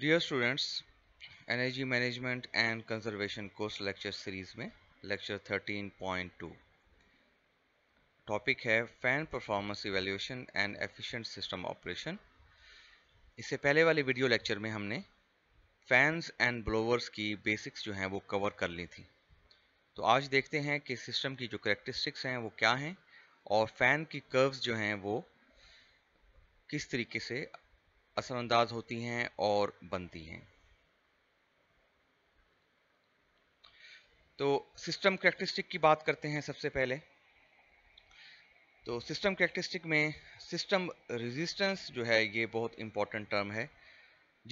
Dear students energy management and conservation course lecture series में lecture 13.2 topic है fan performance evaluation and efficient system operation इससे पहले वाले video lecture में हमने फैंस एंड ब्लोवर्स की बेसिक्स जो हैं वो कवर कर ली थी तो आज देखते हैं कि सिस्टम की जो करेक्टरिस्टिक्स हैं वो क्या हैं और फैन की कर्व्स जो हैं वो किस तरीके से असरअंदाज होती हैं और बनती हैं तो सिस्टम करेक्टरिस्टिक की बात करते हैं सबसे पहले तो सिस्टम करेक्टरिस्टिक में सिस्टम रेजिस्टेंस जो है ये बहुत इंपॉर्टेंट टर्म है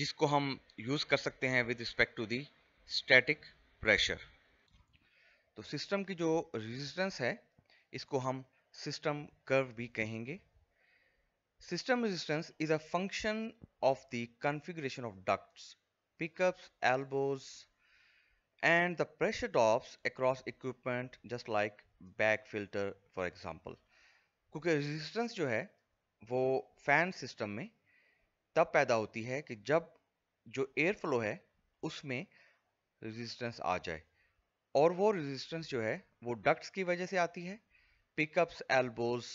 जिसको हम यूज़ कर सकते हैं with respect to the static pressure तो सिस्टम की जो रेजिस्टेंस है इसको हम सिस्टम कर्व भी कहेंगे System resistance is a function of the configuration of ducts, pickups, elbows, and the pressure drops across equipment just like back filter, for example. क्योंकि resistance जो है वो फैन सिस्टम में तब पैदा होती है कि जब जो एयर फ्लो है उसमें रेजिस्टेंस आ जाए और वो रेजिस्टेंस जो है वो डक्ट्स की वजह से आती है पिकअप्स एल्बोज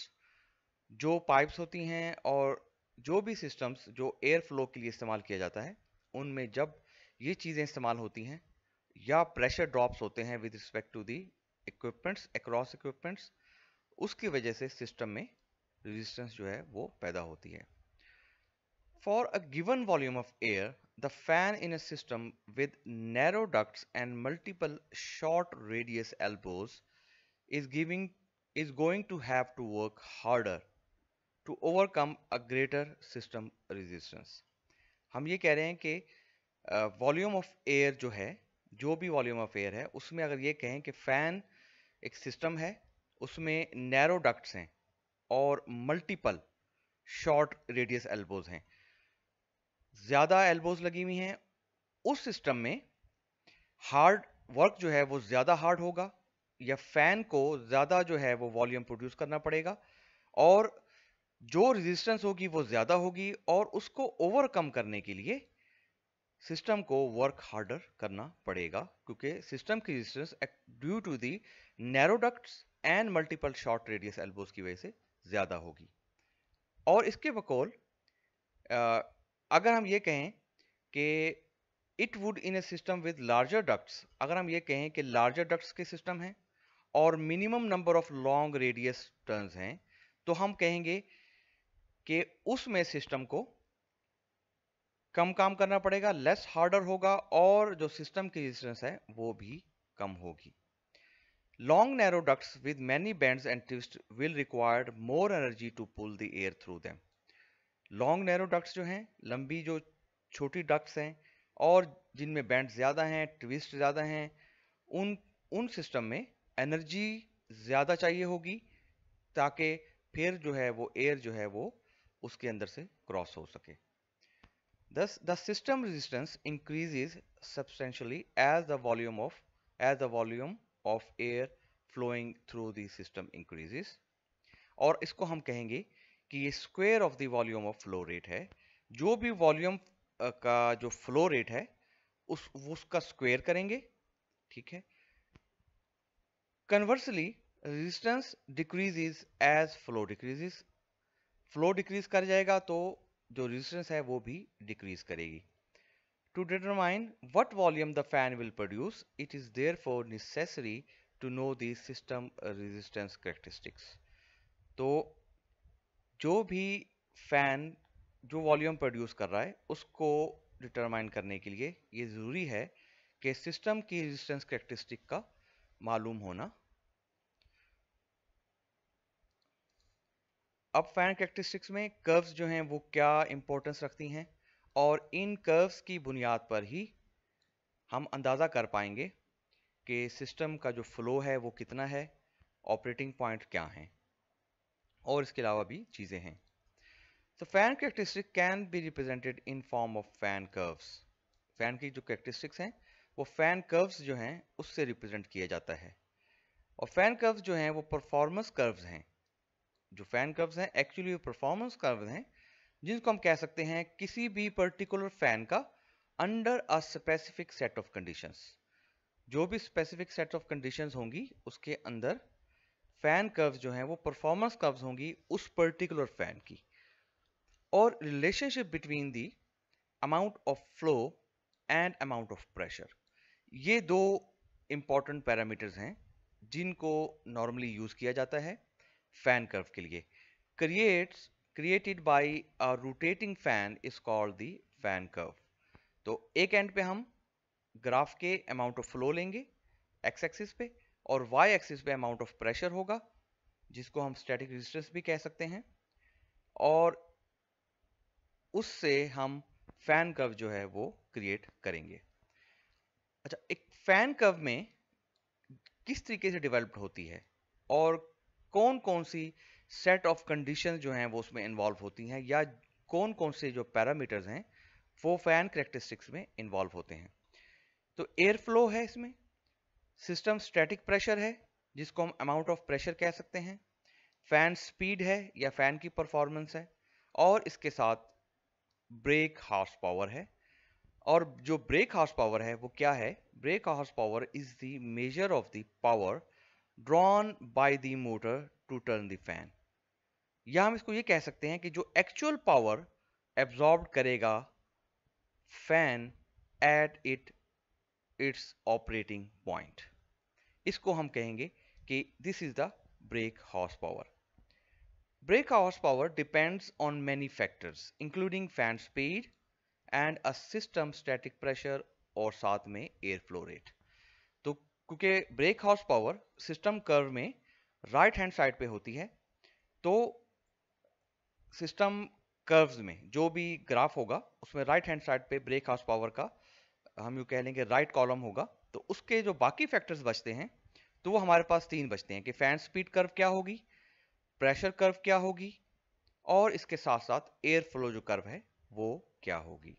जो पाइप्स होती हैं और जो भी सिस्टम्स जो एयर फ्लो के लिए इस्तेमाल किया जाता है उनमें जब ये चीज़ें इस्तेमाल होती हैं या प्रेशर ड्रॉप्स होते हैं with respect to the equipments across equipments उसकी वजह से सिस्टम में रेजिस्टेंस जो है वो पैदा होती है for a given volume of air the fan in a system with narrow ducts and multiple short radius elbows is giving is going to have to work harder to overcome a greater system resistance हम ये कह रहे हैं कि volume of air जो है जो भी वॉल्यूम ऑफ एयर है उसमें अगर ये कहें कि फ़ैन एक सिस्टम है उसमें नैरो डक्ट्स हैं और मल्टीपल शॉर्ट रेडियस एल्बोज हैं ज़्यादा एल्बोज लगी हुई हैं उस सिस्टम में हार्ड वर्क जो है वो ज़्यादा हार्ड होगा या फैन को ज़्यादा जो है वो वॉल्यूम प्रोड्यूस करना पड़ेगा और जो रेजिस्टेंस होगी वो ज़्यादा होगी और उसको ओवरकम करने के लिए सिस्टम को वर्क हार्डर करना पड़ेगा क्योंकि सिस्टम की resistance due to the narrow ducts and multiple short radius elbows की वजह से ज़्यादा होगी और इसके बकौल अगर हम ये कहें कि it would in a system with larger ducts अगर हम ये कहें कि लार्जर डक्ट्स के सिस्टम हैं और minimum number of long radius turns हैं तो हम कहेंगे कि उसमें सिस्टम को कम काम करना पड़ेगा लेस हार्डर होगा और जो सिस्टम की रेजिस्टेंस है वो भी कम होगी long narrow ducts with many bends and twist will require more energy to pull the air through them long narrow ducts जो हैं लंबी जो छोटी डक्ट्स हैं और जिनमें बैंड ज़्यादा हैं ट्विस्ट ज़्यादा हैं उन उन सिस्टम में एनर्जी ज़्यादा चाहिए होगी ताकि फिर जो है वो एयर जो है वो उसके अंदर से क्रॉस हो सके thus the system resistance is substantially as the volume of as the volume of air flowing through the system increases और इसको हम कहेंगे कि ये square of the volume of flow rate है जो भी वॉल्यूम का जो फ्लो रेट है उस उसका स्क्वेयर करेंगे ठीक है conversely resistance decreases as flow decrease flow decrease कर जाएगा तो जो रेजिस्टेंस है वो भी डिक्रीज करेगी to determine what volume the fan will produce it is therefore necessary to know the system resistance characteristics तो जो भी फैन जो वॉल्यूम प्रोड्यूस कर रहा है उसको डिटरमाइन करने के लिए ये ज़रूरी है कि सिस्टम की रेजिस्टेंस करेक्टरिस्टिक का मालूम होना अब फैन करेक्टरिस्टिक्स में कर्व्स जो हैं वो क्या इंपॉर्टेंस रखती हैं और इन कर्व्स की बुनियाद पर ही हम अंदाज़ा कर पाएंगे कि सिस्टम का जो फ्लो है वो कितना है ऑपरेटिंग पॉइंट क्या हैं और इसके अलावा भी चीज़ें हैं तो fan characteristic can be represented in form of fan curves fan की जो करेक्टरिस्टिक्स हैं वो फैन कर्व्स जो हैं उससे रिप्रेजेंट किया जाता है और फैन कर्व्स जो हैं वो परफॉर्मेंस कर्व्स हैं जो फैन कर्व्स हैं एक्चुअली वो परफॉर्मेंस कर्व हैं जिनको हम कह सकते हैं किसी भी पर्टिकुलर फैन का under a specific set of conditions जो भी स्पेसिफिक सेट ऑफ कंडीशंस होंगी उसके अंदर फैन कर्व्स जो हैं वो परफॉर्मेंस कर्व्स होंगी उस पर्टिकुलर फैन की और relationship between the amount of flow and amount of pressure ये दो इम्पॉर्टेंट पैरामीटर्स हैं जिनको नॉर्मली यूज़ किया जाता है फैन कर्व के लिए creates created by a rotating fan is called the fan curve तो एक एंड पे हम ग्राफ के अमाउंट ऑफ फ्लो लेंगे एक्स एक्सिस पे और वाई एक्सिस पे अमाउंट ऑफ प्रेशर होगा जिसको हम स्टैटिक रेजिस्टेंस भी कह सकते हैं और उससे हम फैन कर्व जो है वो क्रिएट करेंगे अच्छा एक फैन कर्व में किस तरीके से डेवलप्ड होती है और कौन कौन सी सेट ऑफ कंडीशन जो हैं वो उसमें इन्वॉल्व होती हैं या कौन कौन से जो पैरामीटर्स हैं वो फैन करेक्टरिस्टिक्स में इन्वॉल्व होते हैं तो एयर फ्लो है इसमें सिस्टम स्टैटिक प्रेशर है जिसको हम अमाउंट ऑफ प्रेशर कह सकते हैं फैन स्पीड है या फैन की परफॉर्मेंस है और इसके साथ ब्रेक हार्स पावर है और जो ब्रेक हार्स पावर है वो क्या है brake horse power is the measure of the power drawn by the motor to turn the fan या हम इसको ये कह सकते हैं कि जो एक्चुअल पावर एब्जॉर्ब करेगा fan at it its operating point इसको हम कहेंगे कि this is the brake horse power horse power depends on many factors including fan speed and a system static pressure और साथ में फ्लो रेट क्योंकि break horse power system curve में right hand side पे होती है तो सिस्टम कर्व्स में जो भी ग्राफ होगा उसमें राइट हैंड साइड पे ब्रेक हाउस पावर का हम यू कह लेंगे राइट कॉलम होगा तो उसके जो बाकी फैक्टर्स बचते हैं तो वो हमारे पास तीन बचते हैं कि फैन स्पीड कर्व क्या होगी प्रेशर कर्व क्या होगी और इसके साथ साथ एयर फ्लो जो कर्व है वो क्या होगी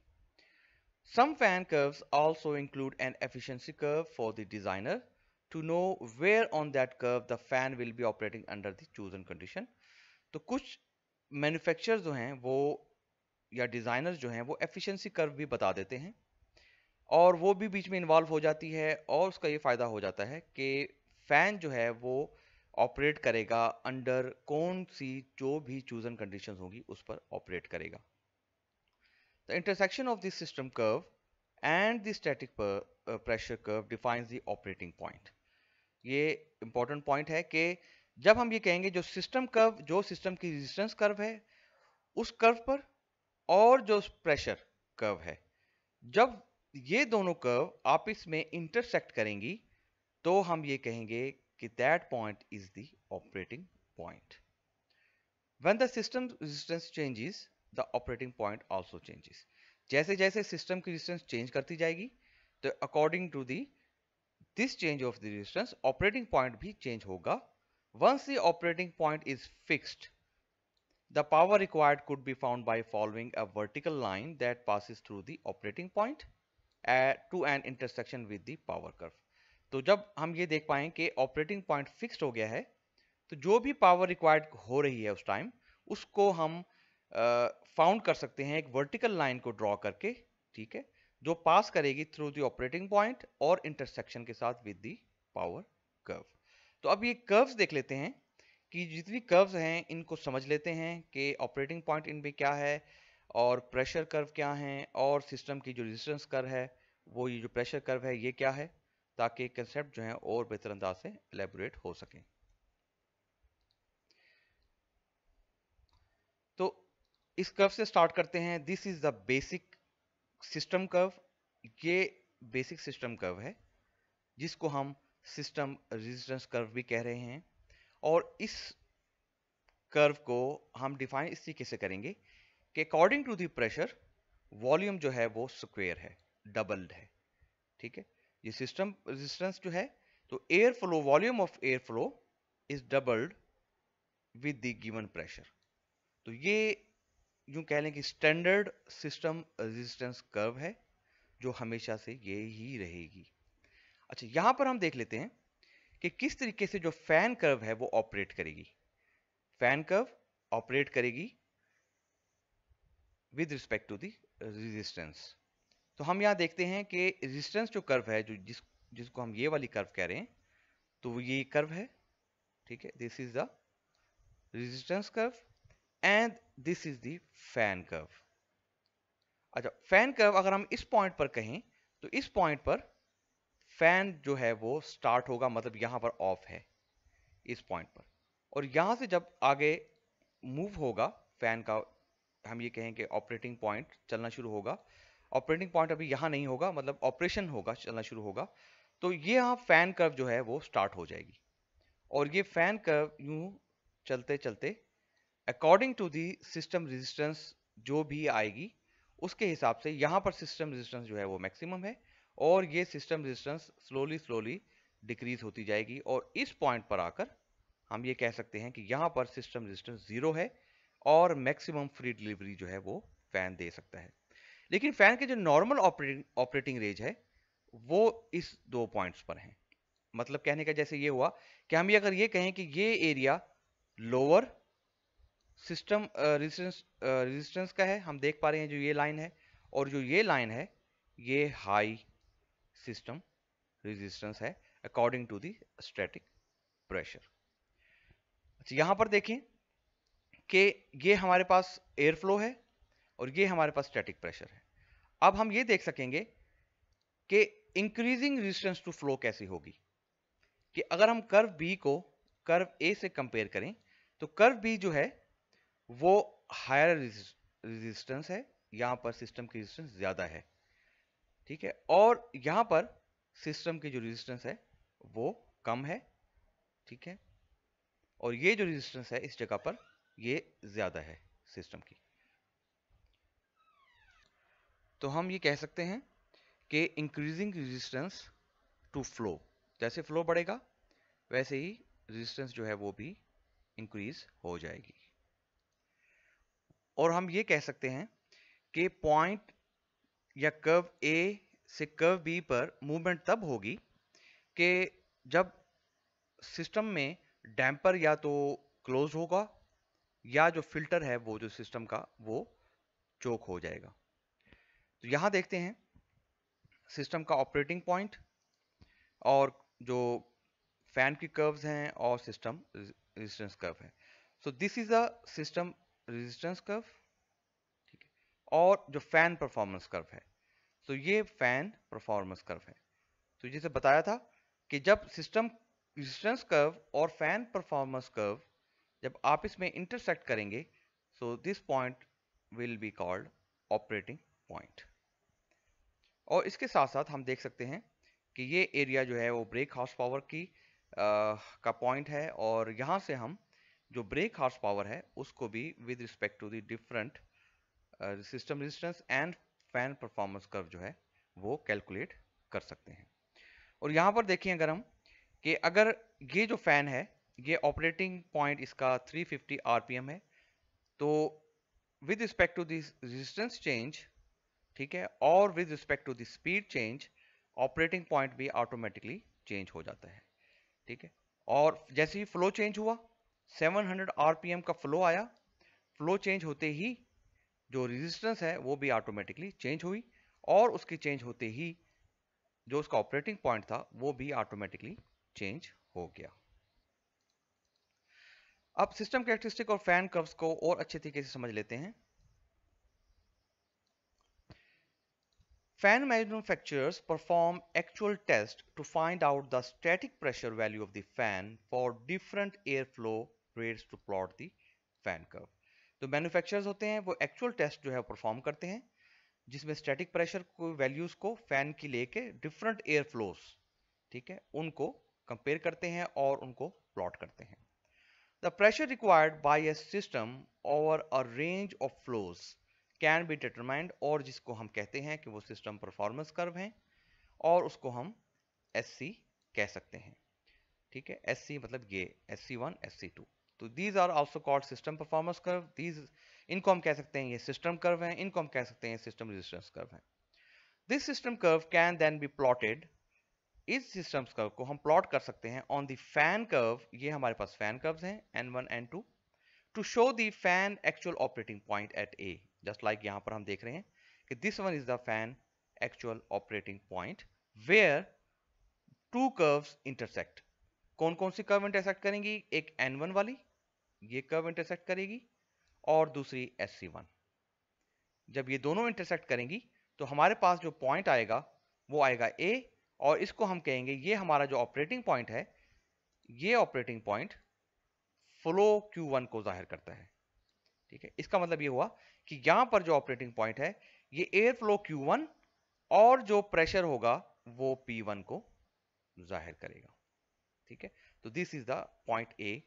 Some fan curves also include an efficiency curve for the designer to know where on that curve the fan will be operating under the chosen condition. तो कुछ manufacturers जो हैं वो या designers जो हैं वो efficiency curve भी बता देते हैं और वो भी बीच में involve हो जाती है और उसका ये फ़ायदा हो जाता है कि fan जो है वो operate करेगा under कौन सी जो भी chosen conditions होगी उस पर operate करेगा The intersection of the system curve and the static per, uh, pressure curve defines the operating point. ये important point है कि जब हम ये कहेंगे जो system curve, जो system की resistance curve है उस curve पर और जो pressure curve है जब ये दोनों कर्व आपस में इंटरसेक्ट करेंगी तो हम ये कहेंगे कि that point is the operating point when the system resistance changes the operating point also changes जैसे जैसे सिस्टम की रिजिस्टेंस चेंज करती जाएगी तो according to the this change of the resistance operating point भी चेंज होगा once the operating point is fixed the power required could be found by following a vertical line that passes through the operating point to an intersection with the power curve तो जब हम ये देख पाएं कि operating point fixed हो गया है तो जो भी पावर रिक्वायर्ड हो रही है उस टाइम उसको हम फाउंड कर सकते हैं एक वर्टिकल लाइन को ड्रॉ करके ठीक है जो पास करेगी थ्रू दी ऑपरेटिंग पॉइंट और इंटरसेक्शन के साथ विद दी पावर कर्व तो अब ये कर्व्स देख लेते हैं कि जितनी कर्व्स हैं इनको समझ लेते हैं कि ऑपरेटिंग पॉइंट इनमें क्या है और प्रेशर कर्व क्या हैं और सिस्टम की जो रेजिस्टेंस कर्व है वो ये जो प्रेशर कर्व है ये क्या है ताकि कंसेप्ट जो है और बेहतर अंदाज से एलेबोरेट हो सकें इस कर्व से स्टार्ट करते हैं this is the basic system curve ये बेसिक सिस्टम कर्व है जिसको हम सिस्टम रेजिस्टेंस कर्व भी कह रहे हैं और इस कर्व को हम डिफाइन इस तरीके से करेंगे कि according to the pressure volume जो है वो स्क्वेयर है डबल्ड है ठीक है ये सिस्टम रेजिस्टेंस जो है तो air flow volume of air flow is doubled with the given pressure तो ये यूं कह लें कि स्टैंडर्ड सिस्टम रेजिस्टेंस कर्व है जो हमेशा से ये ही रहेगी अच्छा यहाँ पर हम देख लेते हैं कि किस तरीके से जो फैन कर्व है वो ऑपरेट करेगी फैन कर्व ऑपरेट करेगी with respect to the resistance तो हम यहाँ देखते हैं कि रेजिस्टेंस जो कर्व है जो जिस जिसको हम ये वाली कर्व कह रहे हैं तो वो ये कर्व है ठीक है this is the resistance curve and this is the fan curve अच्छा फैन कर्व अगर हम इस पॉइंट पर कहें तो इस पॉइंट पर फैन जो है वो स्टार्ट होगा मतलब यहाँ पर ऑफ है इस पॉइंट पर और यहाँ से जब आगे मूव होगा फैन का हम ये कहें कि ऑपरेटिंग पॉइंट चलना शुरू होगा ऑपरेटिंग पॉइंट अभी यहाँ नहीं होगा मतलब ऑपरेशन होगा चलना शुरू होगा तो ये यहाँ फैन कर्व जो है वो स्टार्ट हो जाएगी और ये फैन कर्व यू चलते चलते according to the system resistance जो भी आएगी उसके हिसाब से यहाँ पर सिस्टम रेजिस्टेंस जो है वो मैक्सिमम है और ये system resistance slowly slowly decrease होती जाएगी और इस पॉइंट पर आकर हम ये कह सकते हैं कि यहाँ पर सिस्टम रेजिस्टेंस जीरो है और मैक्सिमम फ्री डिलीवरी जो है वो फैन दे सकता है लेकिन फैन के जो नॉर्मल ऑपरेटिंग ऑपरेटिंग रेंज है वो इस दो पॉइंट्स पर हैं मतलब कहने का जैसे ये हुआ कि हम ये अगर ये कहें कि ये area lower system resistance resistance का है हम देख पा रहे हैं जो ये लाइन है और जो ये लाइन है ये हाई सिस्टम रेजिस्टेंस है according to the static pressure अच्छा यहाँ पर देखें कि ये हमारे पास एयर फ्लो है और ये हमारे पास स्टैटिक प्रेशर है अब हम ये देख सकेंगे कि इंक्रीजिंग रेजिस्टेंस टू फ्लो कैसी होगी कि अगर हम कर्व बी को कर्व ए से कंपेयर करें तो कर्व बी जो है वो हायर रेजिस्टेंस है यहाँ पर सिस्टम की रेजिस्टेंस ज़्यादा है ठीक है और यहाँ पर सिस्टम की जो रेजिस्टेंस है वो कम है ठीक है और ये जो रेजिस्टेंस है इस जगह पर ये ज़्यादा है सिस्टम की तो हम ये कह सकते हैं कि इंक्रीजिंग रेजिस्टेंस टू फ्लो जैसे फ्लो बढ़ेगा वैसे ही रेजिस्टेंस जो है वो भी इंक्रीज हो जाएगी और हम ये कह सकते हैं कि पॉइंट या कर्व ए से कर्व बी पर मूवमेंट तब होगी कि जब सिस्टम में डैम्पर या तो क्लोज होगा या जो फिल्टर है वो जो सिस्टम का वो चोक हो जाएगा तो यहाँ देखते हैं सिस्टम का ऑपरेटिंग पॉइंट और जो फैन की कर्व्स हैं और सिस्टम रेजिस्टेंस कर्व है so this is a system resistance curve ठीक है और जो फैन परफॉर्मेंस कर्व है तो ये फैन परफॉर्मेंस कर्व है तो जैसे बताया था कि जब सिस्टम रेजिस्टेंस कर्व और फैन परफॉर्मेंस कर्व जब आप इसमें इंटरसेक्ट करेंगे so this point will be called operating point और इसके साथ साथ हम देख सकते हैं कि ये एरिया जो है वो ब्रेक हाउस पावर की आ, का पॉइंट है और यहाँ से हम जो ब्रेक हॉर्स पावर है उसको भी with respect to the different system resistance and fan performance curve जो है वो कैलकुलेट कर सकते हैं और यहाँ पर देखें अगर हम कि अगर ये जो फैन है ये ऑपरेटिंग पॉइंट इसका 350 आरपीएम है तो with respect to this resistance change ठीक है और with respect to the speed change operating point भी ऑटोमेटिकली चेंज हो जाता है ठीक है और जैसे ही फ्लो चेंज हुआ 700 आरपीएम का फ्लो आया फ्लो चेंज होते ही जो रेजिस्टेंस है वो भी ऑटोमेटिकली चेंज हुई और उसके चेंज होते ही जो उसका ऑपरेटिंग पॉइंट था वो भी ऑटोमेटिकली चेंज हो गया अब सिस्टम कैरेक्टरिस्टिक और फैन कर्व्स को और अच्छे तरीके से समझ लेते हैं fan manufacturers perform actual test to find out the static pressure value of the fan for different air flow rates to plot the fan curve तो मैन्युफैक्चरर्स होते हैं वो एक्चुअल टेस्ट जो है परफॉर्म करते हैं जिसमें स्टैटिक प्रेशर को वैल्यूज़ को फैन की लेके डिफरेंट एयर फ्लोस ठीक है उनको कंपेयर करते हैं और उनको प्लॉट करते हैं the pressure required by a system over a range of flows can be determined और जिसको हम कहते हैं कि वो सिस्टम परफॉर्मेंस कर्व हैं और उसको हम एस कह सकते हैं ठीक है एस मतलब ये S C one S C two तो these are also called system performance curve these इनको हम कह सकते हैं ये सिस्टम कर्व है इनको हम कह सकते हैं सिस्टम रेजिस्टेंस कर्व है this system curve can then be plotted इस सिस्टम कर्व को हम प्लॉट कर सकते हैं ऑन द फैन कर्व ये हमारे पास फैन कर्व्स हैं N one N two to show the fan actual operating point at A just like यहां पर हम देख रहे हैं कि this one is the fan actual operating point where two curves intersect कौन कौन सी कर्व इंटरसेक्ट करेंगी एक एन वन वाली ये कर्व इंटरसेक्ट करेगी और दूसरी एस सी वन जब ये दोनों इंटरसेक्ट करेंगी तो हमारे पास जो पॉइंट आएगा वो आएगा ए और इसको हम कहेंगे ये हमारा जो ऑपरेटिंग पॉइंट है ये operating point flow Q one को जाहिर करता है ठीक है इसका मतलब ये हुआ कि यहां पर जो ऑपरेटिंग पॉइंट है ये एयर फ्लो क्यू वन और जो प्रेशर होगा वो पी वन को जाहिर करेगा ठीक है तो this is the point A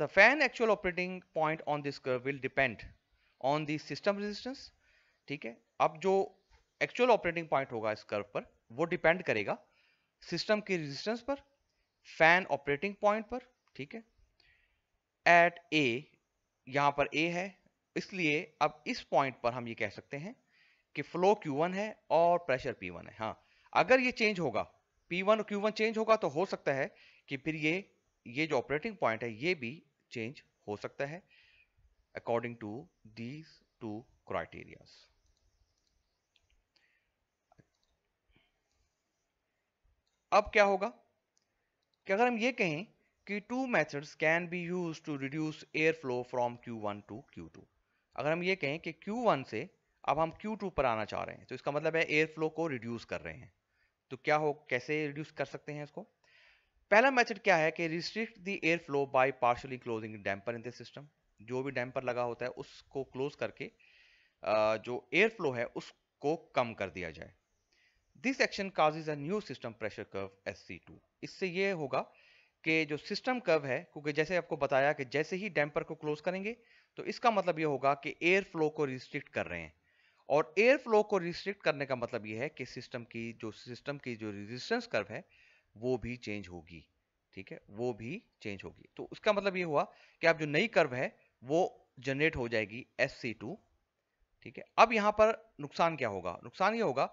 the fan actual operating point on this curve will depend on the system resistance ठीक है अब जो एक्चुअल ऑपरेटिंग पॉइंट होगा इस कर्व पर वो डिपेंड करेगा सिस्टम की रेजिस्टेंस पर फैन ऑपरेटिंग पॉइंट पर ठीक है एट ए यहां पर ए है इसलिए अब इस पॉइंट पर हम ये कह सकते हैं कि फ्लो Q1 है और प्रेशर P1 है हाँ अगर ये चेंज होगा P1 और Q1 चेंज होगा तो हो सकता है कि फिर ये ये जो ऑपरेटिंग पॉइंट है ये भी चेंज हो सकता है according to these two criterias अब क्या होगा कि अगर हम ये कहें कि two methods can be use to reduce air flow from Q1 to two अगर हम ये कहें कि Q1 से अब हम Q2 पर आना चाह रहे हैं तो इसका मतलब है एयर फ्लो को रिड्यूस कर रहे हैं तो क्या हो कैसे रिड्यूस कर सकते हैं इसको पहला मेथड क्या है कि restrict the air flow by partially closing damper in the system जो भी डैम्पर लगा होता है उसको क्लोज करके जो एयर फ्लो है उसको कम कर दिया जाए this action cause is new system pressure curve S इससे ये होगा कि जो सिस्टम कर्व है क्योंकि जैसे आपको बताया कि जैसे ही डैम्पर को क्लोज करेंगे तो इसका मतलब ये होगा कि एयर फ्लो को रिस्ट्रिक्ट कर रहे हैं और एयर फ्लो को रिस्ट्रिक्ट करने का मतलब ये है कि सिस्टम की जो सिस्टम की जो रेजिस्टेंस कर्व है वो भी चेंज होगी ठीक है वो भी चेंज होगी तो उसका मतलब ये हुआ कि आप जो नई कर्व है वो जनरेट हो जाएगी एस सी टू ठीक है अब यहाँ पर नुकसान क्या होगा नुकसान ये होगा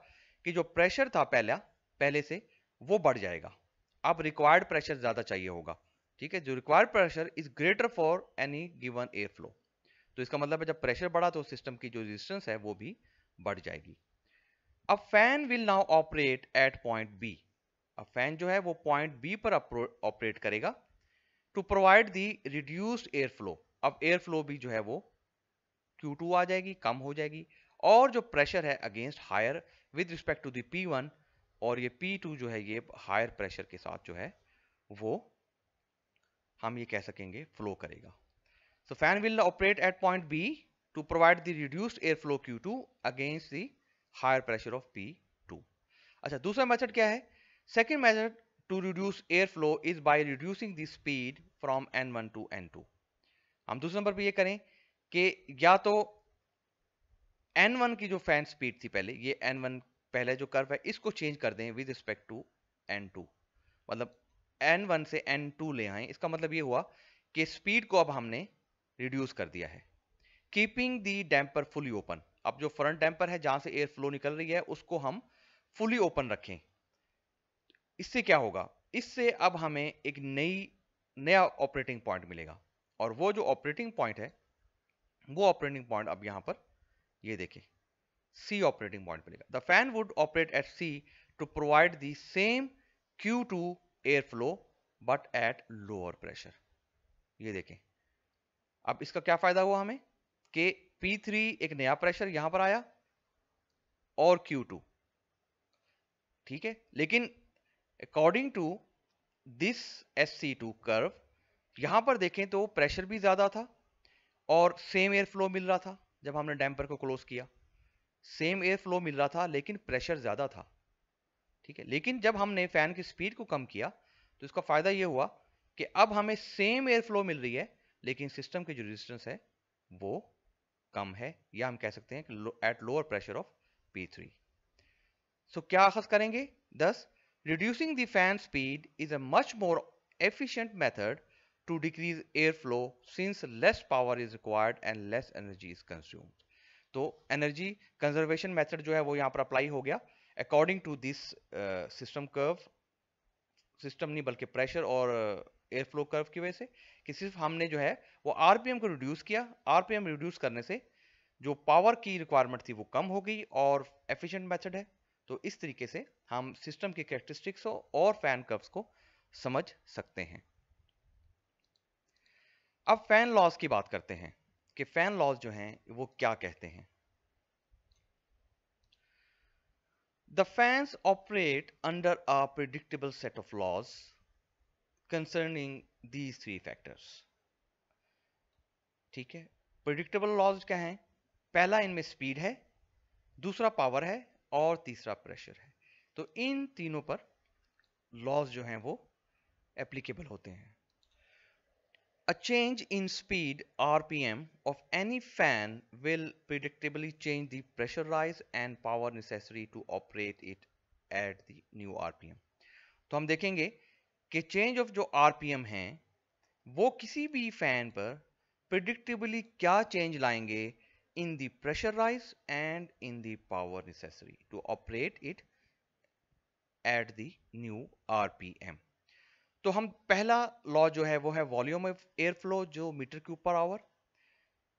कि जो प्रेशर था पहला पहले से वो बढ़ जाएगा अब रिक्वायर्ड प्रेशर ज़्यादा चाहिए होगा ठीक है जो required pressure is greater for any given air flow तो इसका मतलब है जब प्रेशर बढ़ा तो सिस्टम की जो रेजिस्टेंस है वो भी बढ़ जाएगी अब fan will now operate at point B अब फैन जो है वो पॉइंट बी पर ऑपरेट करेगा to provide the reduced air flow अब एयर फ्लो भी जो है वो Q2 आ जाएगी कम हो जाएगी और जो प्रेशर है against higher with respect to the P1 और ये P2 जो है ये हायर प्रेशर के साथ जो है वो हम ये कह सकेंगे फ्लो करेगा so fan will operate at point B to provide the reduced air flow Q two against the higher pressure of P two अच्छा दूसरा मेथड क्या है Second method to reduce by is by reducing the speed from N1 to N2. हम दूसरे number पे ये करें कि या तो N1 की जो फैन स्पीड थी पहले ये N1 पहले जो कर्व है इसको चेंज कर दें विद रिस्पेक्ट टू N2 मतलब N1 से N2 ले आए इसका मतलब ये हुआ कि स्पीड को अब हमने रिड्यूस कर दिया है keeping the damper fully open अब जो फ्रंट डैम्पर है जहां से एयर फ्लो निकल रही है उसको हम फुली ओपन रखें इससे क्या होगा इससे अब हमें एक नई नया ऑपरेटिंग पॉइंट मिलेगा और वो जो ऑपरेटिंग पॉइंट है वो ऑपरेटिंग पॉइंट अब यहाँ पर ये देखें सी ऑपरेटिंग पॉइंट मिलेगा the fan would operate at C to provide the same Q two air flow but at lower pressure ये देखें अब इसका क्या फायदा हुआ हमें कि P3 एक नया प्रेशर यहां पर आया और Q2 ठीक है लेकिन according to this S C two curve यहाँ पर देखें तो प्रेशर भी ज़्यादा था और सेम एयर फ्लो मिल रहा था जब हमने डैम्पर को क्लोज किया सेम एयर फ्लो मिल रहा था लेकिन प्रेशर ज़्यादा था ठीक है लेकिन जब हमने फ़ैन की स्पीड को कम किया तो इसका फ़ायदा ये हुआ कि अब हमें सेम एयर फ्लो मिल रही है लेकिन सिस्टम की जो रेजिस्टेंस है वो कम है या हम कह सकते हैं at lower pressure of P three so क्या आखस करेंगे दस Reducing the fan speed is a much more efficient method to decrease airflow since less power is required and less energy is consumed. So energy conservation method जो है वो यहाँ पर apply हो गया according to this uh, system curve. System नहीं बल्कि pressure और एयर फ्लो कर्व की वजह से कि सिर्फ हमने जो है वो आरपीएम को रिड्यूस किया आरपीएम रिड्यूस करने से जो पावर की रिक्वायरमेंट थी वो कम हो गई और एफिशिएंट मेथड है तो इस तरीके से हम सिस्टम के कैरेक्टरिस्टिक्स और फैन कर्व्स को समझ सकते हैं अब फैन लॉस की बात करते हैं कि फैन लॉस जो हैं वो क्या कहते हैं the fans operate under a predictable set of laws concerning these three factors ठीक है प्रिडिक्टेबल लॉज क्या हैं पहला इनमें स्पीड है दूसरा पावर है और तीसरा प्रेशर है तो इन तीनों पर लॉज जो हैं वो एप्लीकेबल होते हैं a change in speed R P M of any fan will predictably change the pressure rise and power necessary to operate it at the new R P M तो हम देखेंगे कि चेंज ऑफ जो आर पी एम है वो किसी भी fan पर प्रिडिक्टेबली क्या चेंज लाएंगे in the pressure rise and in the power necessary to operate it at the new RPM. तो हम पहला लॉ जो है वो है वॉल्यूम ऑफ एयर फ्लो जो मीटर क्यूब पर आवर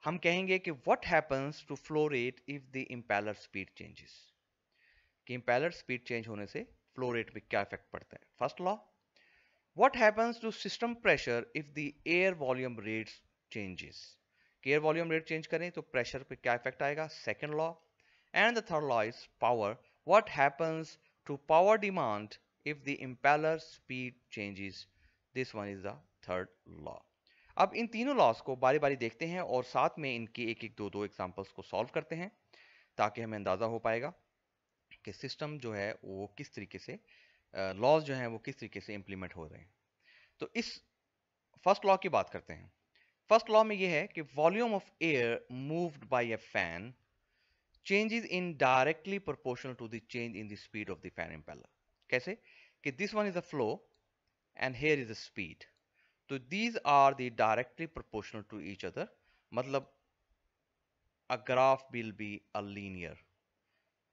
हम कहेंगे कि what happens to flow rate if the impeller speed changes कि इंपेलर स्पीड चेंज होने से फ्लो रेट पे क्या इफेक्ट पड़ता है first law what happens to system pressure if the air volume rates changes केयर वॉल्यूम रेट चेंज करें तो प्रेशर पे क्या इफेक्ट आएगा second law and the third law is power what happens to power demand if the impeller speed changes this one is the third law अब इन तीनों loss को बारी बारी देखते हैं और साथ में इनके एक एक दो दो एग्जाम्पल्स को सॉल्व करते हैं ताकि हमें अंदाज़ा हो पाएगा कि सिस्टम जो है वो किस तरीके से लॉज जो हैं वो किस तरीके से इम्प्लीमेंट हो रहे हैं तो इस फर्स्ट लॉ की बात करते हैं फर्स्ट लॉ में ये है कि volume of air moved by a fan changes in directly proportional to the change in the speed of the fan impeller कैसे कि this one is a flow and here is a speed तो these are the directly proportional to each other मतलब a graph will be a linear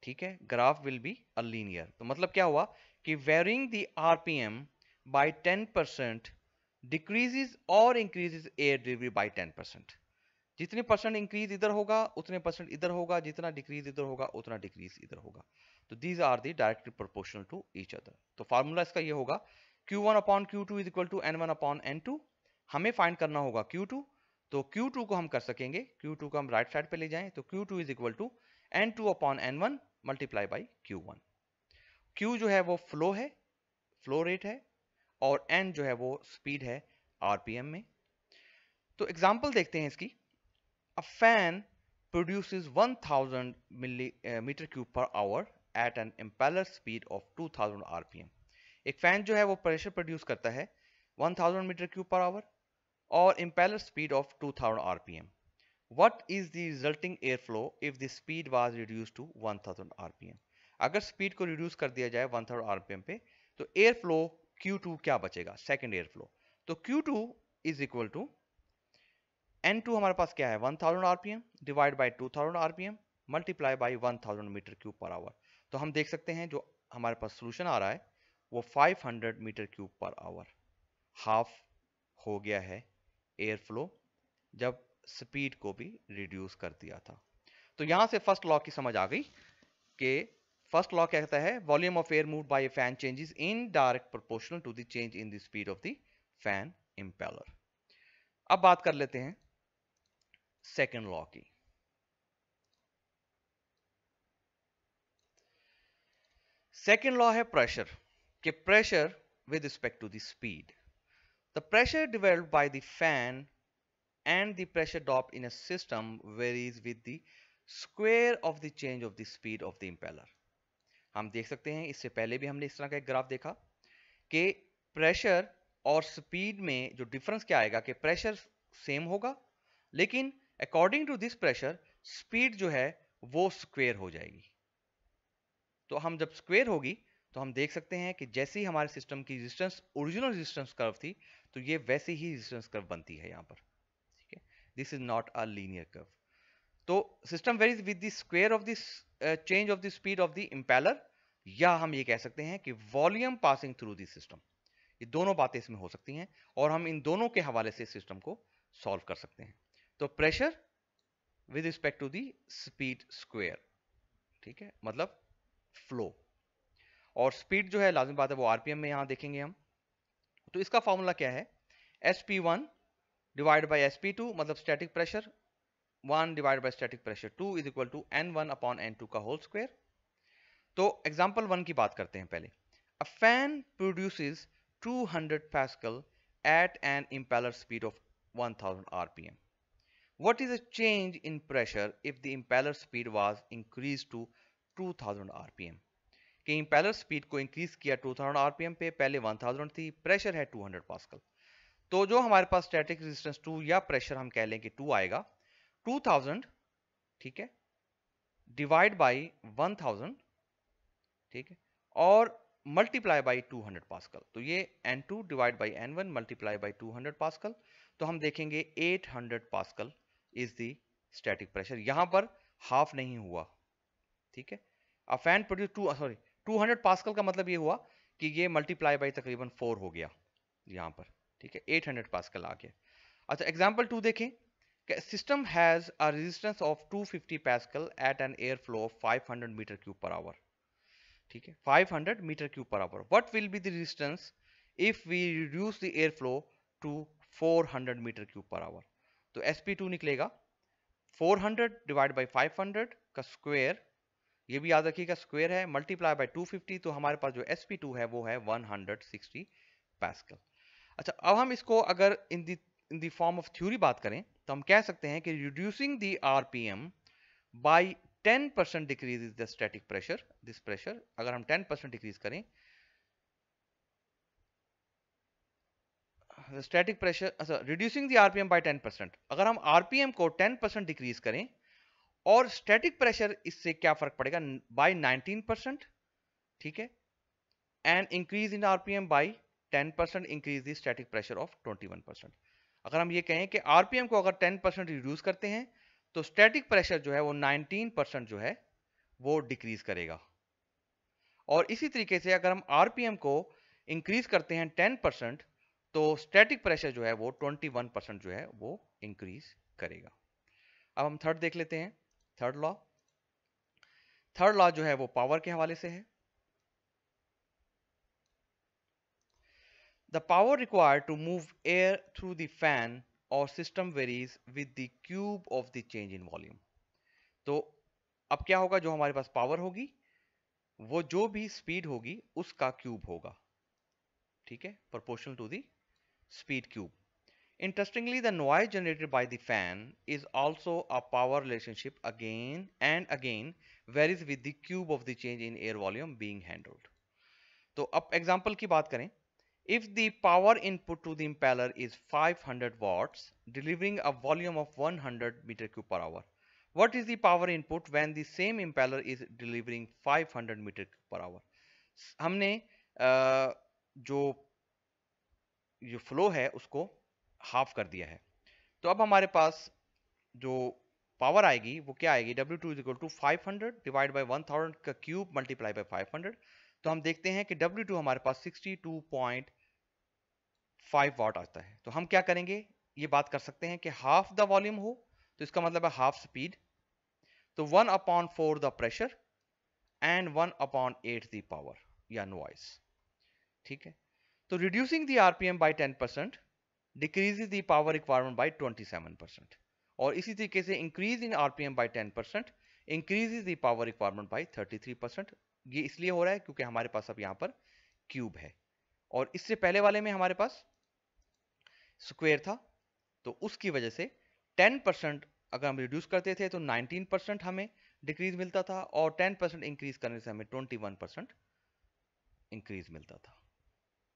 ठीक है graph will be a linear तो मतलब क्या हुआ कि varying the RPM by 10 decreases और increases air delivery by ten percent जितने परसेंट इंक्रीज इधर होगा उतने परसेंट इधर होगा जितना डिक्रीज इधर होगा उतना डिक्रीज इधर होगा तो these are the directly proportional to each other तो फार्मूला इसका ये होगा Q1 one upon Q two is equal to N one upon N two हमें फाइंड करना होगा Q2 तो Q2 को हम कर सकेंगे Q2 को हम राइट साइड पे ले जाएं तो Q2 two is equal to N two upon N one multiply by Q जो है वो फ्लो है फ्लो रेट है और एन जो है वो स्पीड है आरपीएम में तो एग्जाम्पल देखते हैं इसकी a fan produces 1000 milli meter cube per hour at an impeller speed of 2000 RPM एक फैन जो है वो प्रेशर प्रोड्यूस करता है 1000 मीटर क्यूब पर आवर और impeller speed of 2000 rpm. What is the resulting airflow if the speed was reduced to 1000 rpm? अगर speed को reduce कर दिया जाए 1000 rpm पे तो एयर फ्लो Q2 क्या बचेगा सेकेंड एयर फ्लो तो Q2 two is equal to N हमारे पास क्या है 1000 thousand RPM divide by two thousand RPM multiply by one thousand meter cube per hour तो हम देख सकते हैं जो हमारे पास सोल्यूशन आ रहा है वो 500 meter cube per hour half हो गया है एयर फ्लो जब स्पीड को भी रिड्यूस कर दिया था तो यहां से फर्स्ट लॉ की समझ आ गई कि फर्स्ट लॉ कहता है volume of air move by a fan changes in direct proportional to the change in the speed of the fan impeller अब बात कर लेते हैं सेकेंड लॉ की सेकेंड लॉ है प्रेशर के pressure with respect to the speed the pressure develop by the fan and the pressure drop in a system varies with the square of the change of the speed of the impeller हम देख सकते हैं इससे पहले भी हमने इस तरह का एक ग्राफ देखा कि प्रेशर और स्पीड में जो डिफरेंस क्या आएगा कि प्रेशर सेम होगा लेकिन according to this pressure speed जो है वो स्क्वेयर हो जाएगी तो हम जब स्क्वेयर होगी तो हम देख सकते हैं कि जैसे ही हमारे सिस्टम की रिजिस्टेंस ओरिजिनल रिजिस्टेंस कर्व थी तो ये वैसे ही रिजिस्टेंस कर्व बनती है यहाँ पर ठीक है this is not a linear curve तो system varies with the square of the change of the speed of the impeller या हम ये कह सकते हैं कि volume passing through this system ये दोनों बातें इसमें हो सकती हैं और हम इन दोनों के हवाले से सिस्टम को सॉल्व कर सकते हैं तो pressure with respect to the speed square ठीक है मतलब फ्लो और स्पीड जो है लाजमी बात है वो आरपीएम में यहां देखेंगे हम तो इसका फॉर्मूला क्या है S P one divide by S P two मतलब static pressure one divide by static pressure two is equal to N one upon N two का होल स्क्वेयर तो एग्जाम्पल वन की बात करते हैं पहले a fan produce 200 hundred pascal at an impeller speed of 1000 thousand R P M what is a change in pressure if the impeller speed was increase to to thousand R P M कि impeller speed को increase किया two thousand R P M पे पहले one thousand थी pressure है two hundred pascal तो जो हमारे पास स्टैटिक रेजिस्टेंस टू या प्रेशर हम कह लेंगे टू आएगा टू थाउजेंड ठीक है डिवाइड बाई वन थाउजेंड ठीक है और मल्टीप्लाई बाई 200 पास्कल तो ये n2 divide by N one multiply by 200 pascal तो हम देखेंगे 800 pascal is the static pressure यहां पर हाफ नहीं हुआ ठीक है a fan produce two sorry 200 pascal का मतलब ये हुआ कि ये मल्टीप्लाई बाई तकरीबन 4 हो गया यहां पर ठीक है 800 पास्कल आ गया अच्छा एग्जाम्पल टू देखें system has a resistance of 250 pascal at an air flow of hundred metre cube per hour ठीक है five hundred metre cube per hour what will be the resistance if we reduce the air flow to 400 metre cube per hour तो S P two निकलेगा four hundred divide by five hundred का square ये भी याद रखिएगा square है multiply by two fifty तो हमारे पास जो एस पी टू है वो है वन हंड्रेड सिक्सटी पैसकल अच्छा अब हम इसको अगर in the in the form of theory बात करें तो हम कह सकते हैं कि reducing the RPM by 10 percent decrease is the static pressure this pressure अगर हम 10 परसेंट डिक्रीज करें स्टैटिक प्रेशर pressure so अच्छा, reducing the rpm by अगर हम आरपीएम को 10% डिक्रीज करें और स्टैटिक प्रेशर इससे क्या फर्क पड़ेगा बाय 19% ठीक है and increase in RPM by 10% increase the static pressure of 21% अगर हम ये कहें कि आर को अगर 10 परसेंट रिड्यूस करते हैं तो स्टैटिक प्रेशर जो है वो 19 परसेंट जो है वो डिक्रीज करेगा और इसी तरीके से अगर हम आर को इंक्रीज करते हैं 10 परसेंट तो स्टैटिक प्रेशर जो है वो 21 परसेंट जो है वो इंक्रीज करेगा अब हम थर्ड देख लेते हैं थर्ड लॉ थर्ड लॉ जो है वो पावर के हवाले से है The power required to move air through the fan or system varies with the cube of the change in volume. तो अब क्या होगा जो हमारे पास पावर होगी वो जो भी स्पीड होगी उसका क्यूब होगा ठीक है proportional to the speed cube interestingly the noise generated by the fan is also a power relationship again and again varies with the cube of the change in air volume being handled तो अब example की बात करें If the power input to the impeller is 500 watts, delivering a volume of 100 meter cube per hour, what is the power input when the same impeller is delivering 500 meter cube per hour? हमने जो जो flow है उसको half कर दिया है तो अब हमारे पास जो पावर आएगी वो क्या आएगी W2 two is equal to five hundred divide by one thousand का cube multiply by five hundred तो हम देखते हैं कि W2 हमारे पास sixty two point five watt आता है तो हम क्या करेंगे ये बात कर सकते हैं कि हाफ द वॉल्यूम हो तो इसका मतलब है हाफ स्पीड तो one upon four the pressure and one upon eight the power या नोइस ठीक है तो reducing the RPM by ten percent decrease the power requirement by twenty seven percent और इसी तरीके से increase in R P M by ten percent increase the power requirement by thirty three percent ये इसलिए हो रहा है क्योंकि हमारे पास अब यहाँ पर क्यूब है और इससे पहले वाले में हमारे पास स्क्वेयर था तो उसकी वजह से 10 परसेंट अगर हम रिड्यूस करते थे तो 19 परसेंट हमें डिक्रीज मिलता था और 10 परसेंट इंक्रीज करने से हमें 21 परसेंट इंक्रीज मिलता था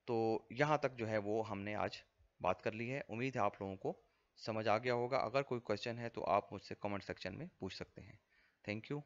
तो यहाँ तक जो है वो हमने आज बात कर ली है उम्मीद है आप लोगों को समझ आ गया होगा अगर कोई क्वेश्चन है तो आप मुझसे कमेंट सेक्शन में पूछ सकते हैं थैंक यू